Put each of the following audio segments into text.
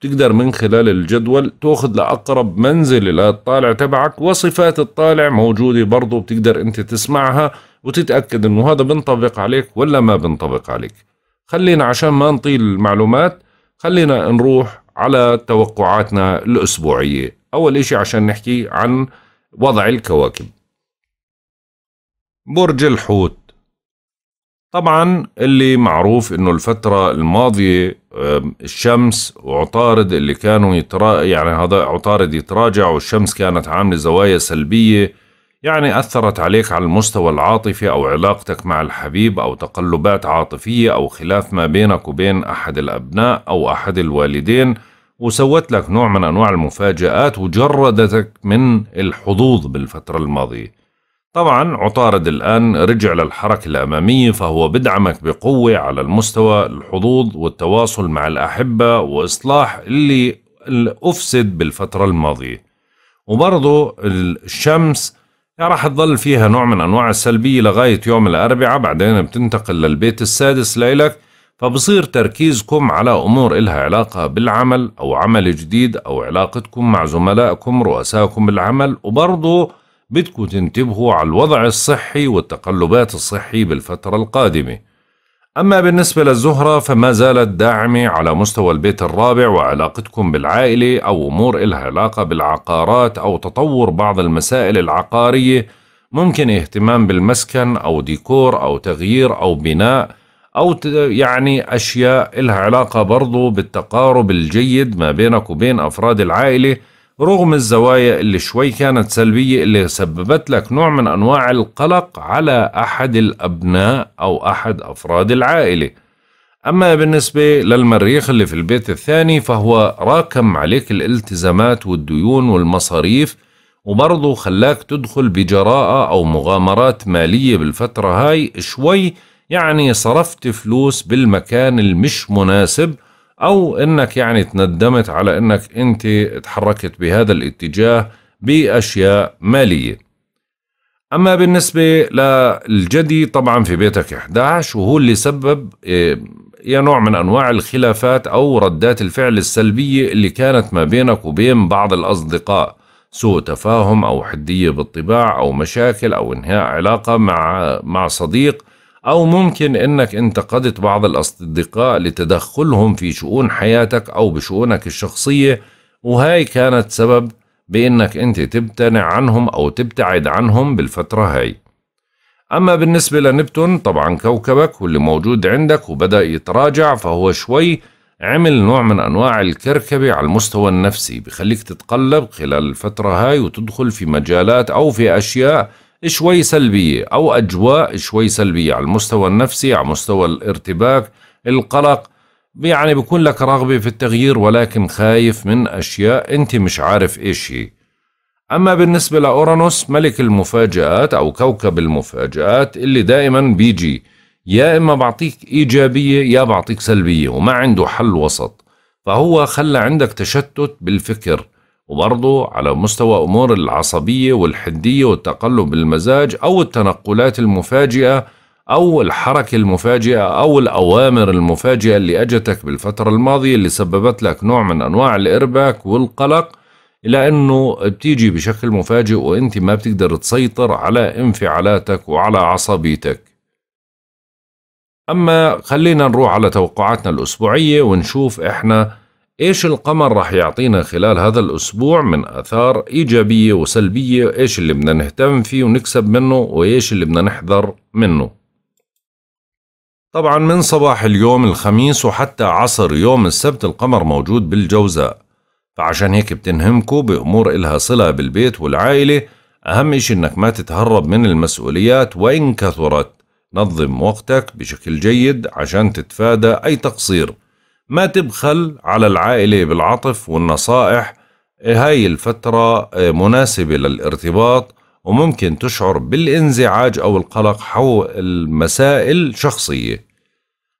تقدر من خلال الجدول تاخذ لأقرب منزل للطالع تبعك وصفات الطالع موجودة برضو بتقدر أنت تسمعها وتتأكد أنه هذا بنطبق عليك ولا ما بنطبق عليك خلينا عشان ما نطيل المعلومات خلينا نروح على توقعاتنا الأسبوعية أول إشي عشان نحكي عن وضع الكواكب برج الحوت طبعا اللي معروف انه الفترة الماضية الشمس وعطارد اللي كانوا يترا يعني هذا عطارد يتراجع والشمس كانت عاملة زوايا سلبية يعني أثرت عليك على المستوى العاطفي أو علاقتك مع الحبيب أو تقلبات عاطفية أو خلاف ما بينك وبين أحد الأبناء أو أحد الوالدين وسوت لك نوع من أنواع المفاجآت وجردتك من الحظوظ بالفترة الماضية طبعا عطارد الآن رجع للحركة الأمامية فهو بدعمك بقوة على المستوى الحظوظ والتواصل مع الأحبة وإصلاح اللي أفسد بالفترة الماضية وبرضه الشمس راح تظل فيها نوع من أنواع السلبية لغاية يوم الأربعاء بعدين بتنتقل للبيت السادس لإلك فبصير تركيزكم على أمور إلها علاقة بالعمل أو عمل جديد أو علاقتكم مع زملائكم رؤسائكم بالعمل وبرضه بدكم تنتبهوا على الوضع الصحي والتقلبات الصحي بالفترة القادمة أما بالنسبة للزهرة فما زالت داعمة على مستوى البيت الرابع وعلاقتكم بالعائلة أو أمور إلها علاقة بالعقارات أو تطور بعض المسائل العقارية ممكن اهتمام بالمسكن أو ديكور أو تغيير أو بناء أو يعني أشياء إلها علاقة برضو بالتقارب الجيد ما بينك وبين أفراد العائلة رغم الزوايا اللي شوي كانت سلبية اللي سببت لك نوع من أنواع القلق على أحد الأبناء أو أحد أفراد العائلة أما بالنسبة للمريخ اللي في البيت الثاني فهو راكم عليك الالتزامات والديون والمصاريف وبرضه خلاك تدخل بجراءة أو مغامرات مالية بالفترة هاي شوي يعني صرفت فلوس بالمكان المش مناسب أو أنك يعني تندمت على أنك أنت تحركت بهذا الاتجاه بأشياء مالية أما بالنسبة للجدي طبعا في بيتك 11 وهو اللي سبب آه، يا نوع من أنواع الخلافات أو ردات الفعل السلبية اللي كانت ما بينك وبين بعض الأصدقاء سوء تفاهم أو حدية بالطباع أو مشاكل أو إنهاء علاقة مع مع صديق أو ممكن أنك انتقدت بعض الأصدقاء لتدخلهم في شؤون حياتك أو بشؤونك الشخصية وهاي كانت سبب بأنك أنت تبتنع عنهم أو تبتعد عنهم بالفترة هاي أما بالنسبة لنبتون طبعا كوكبك واللي موجود عندك وبدأ يتراجع فهو شوي عمل نوع من أنواع الكركبة على المستوى النفسي بخليك تتقلب خلال الفترة هاي وتدخل في مجالات أو في أشياء شوي سلبية أو أجواء شوي سلبية على المستوى النفسي على مستوى الارتباك القلق يعني بكون لك رغبة في التغيير ولكن خايف من أشياء أنت مش عارف إيش هي أما بالنسبة لأورانوس ملك المفاجآت أو كوكب المفاجآت اللي دائما بيجي يا إما بعطيك إيجابية يا بعطيك سلبية وما عنده حل وسط فهو خلى عندك تشتت بالفكر وبرضه على مستوى أمور العصبية والحدية والتقلب المزاج أو التنقلات المفاجئة أو الحركة المفاجئة أو الأوامر المفاجئة اللي أجتك بالفترة الماضية اللي سببت لك نوع من أنواع الإرباك والقلق إلى أنه بتيجي بشكل مفاجئ وأنت ما بتقدر تسيطر على انفعالاتك وعلى عصبيتك أما خلينا نروح على توقعاتنا الأسبوعية ونشوف إحنا ايش القمر راح يعطينا خلال هذا الاسبوع من اثار ايجابيه وسلبيه ايش اللي بدنا نهتم فيه ونكسب منه وايش اللي بدنا نحذر منه طبعا من صباح اليوم الخميس وحتى عصر يوم السبت القمر موجود بالجوزاء فعشان هيك بتنهمكوا بأمور إلها صلة بالبيت والعائلة أهم إشي إنك ما تتهرب من المسؤوليات وإن كثرت نظم وقتك بشكل جيد عشان تتفادى أي تقصير ما تبخل على العائلة بالعطف والنصائح إيه هاي الفترة إيه مناسبة للارتباط وممكن تشعر بالانزعاج أو القلق حول مسائل شخصية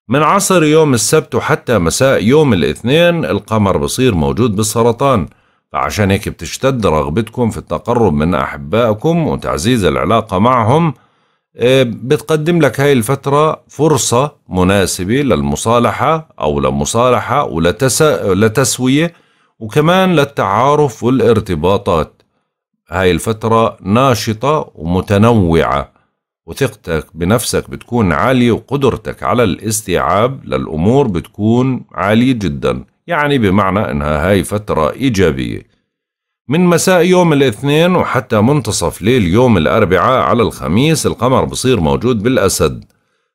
من عصر يوم السبت وحتى مساء يوم الاثنين القمر بصير موجود بالسرطان فعشان هيك بتشتد رغبتكم في التقرب من أحبائكم وتعزيز العلاقة معهم إيه، بتقدم لك هاي الفترة فرصة مناسبة للمصالحة أو لمصالحة ولتسوية وكمان للتعارف والارتباطات هاي الفترة ناشطة ومتنوعة وثقتك بنفسك بتكون عالية وقدرتك على الاستيعاب للأمور بتكون عالية جدا يعني بمعنى أنها هاي فترة إيجابية من مساء يوم الاثنين وحتى منتصف ليل يوم الأربعاء على الخميس القمر بصير موجود بالأسد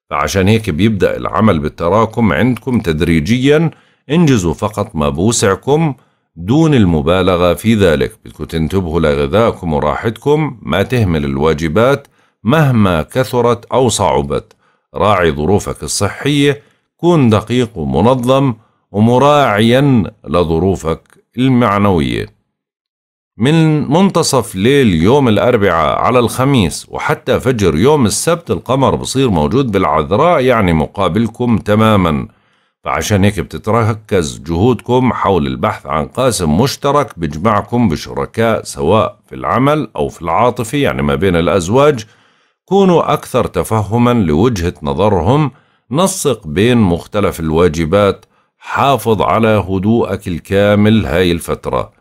فعشان هيك بيبدأ العمل بالتراكم عندكم تدريجيا انجزوا فقط ما بوسعكم دون المبالغة في ذلك بدكم تنتبهوا لغذائكم وراحتكم ما تهمل الواجبات مهما كثرت أو صعبت راعي ظروفك الصحية كون دقيق ومنظم ومراعيا لظروفك المعنويه من منتصف ليل يوم الأربعاء على الخميس وحتى فجر يوم السبت القمر بصير موجود بالعذراء يعني مقابلكم تماما فعشان هيك بتتركز جهودكم حول البحث عن قاسم مشترك بجمعكم بشركاء سواء في العمل أو في العاطفة يعني ما بين الأزواج كونوا أكثر تفهما لوجهة نظرهم نسق بين مختلف الواجبات حافظ على هدوءك الكامل هاي الفترة